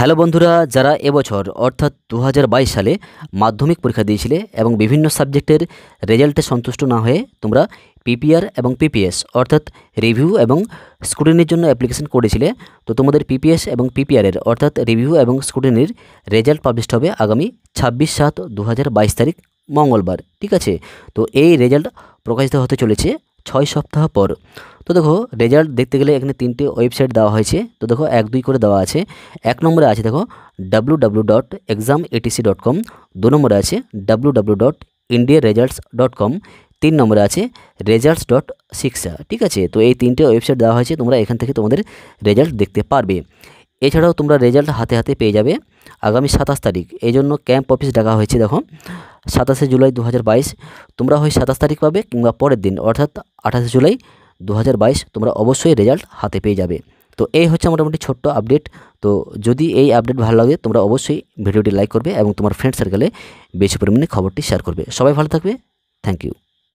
hello বন্ধুরা যারা এবছর অর্থাৎ দু সালে মাধ্যমিক পরীক্ষা দিয়েছিলে এবং বিভিন্ন সাবজেক্টের রেজাল্টে সন্তুষ্ট না হয়ে তোমরা পিপিআর এবং পিপিএস অর্থাৎ রিভিউ এবং স্ক্রুটিনির জন্য অ্যাপ্লিকেশন করেছিলে তো তোমাদের পিপিএস এবং পিপিআরের অর্থাৎ রিভিউ এবং স্ক্রুটিনির রেজাল্ট পাবলিশড হবে আগামী ছাব্বিশ সাত দু তারিখ মঙ্গলবার ঠিক আছে তো এই রেজাল্ট প্রকাশিত হতে চলেছে ছয় সপ্তাহ পর তো দেখো রেজাল্ট দেখতে গেলে এখানে তিনটে ওয়েবসাইট দেওয়া হয়েছে তো দেখো এক দুই করে দেওয়া আছে এক নম্বরে আছে দেখো W W dot exam ATC dot com দু নম্বরে আছে W W dot India results dot com তিন নম্বরে আছে রেজাল্টস ডট শিক্ষা ঠিক আছে তো এই তিনটে ওয়েবসাইট দেওয়া হয়েছে তোমরা এখান থেকে তোমাদের রেজাল্ট দেখতে পারবে এছাড়াও তোমরা রেজাল্ট হাতে হাতে পেয়ে যাবে আগামী সাতাশ তারিখ এই জন্য ক্যাম্প অফিস ডাকা হয়েছে দেখো সাতাশে জুলাই দু তোমরা হয় সাতাশ তারিখ পাবে কিংবা পরের দিন অর্থাৎ আঠাশে জুলাই দু তোমরা অবশ্যই রেজাল্ট হাতে পেয়ে যাবে তো এই হচ্ছে মোটামুটি ছোট্ট আপডেট তো যদি এই আপডেট ভালো লাগে তোমরা অবশ্যই ভিডিওটি লাইক করবে এবং তোমার ফ্রেন্ড সার্কেলে বেশি পরিমাণে খবরটি শেয়ার করবে সবাই ভালো থাকবে থ্যাংক ইউ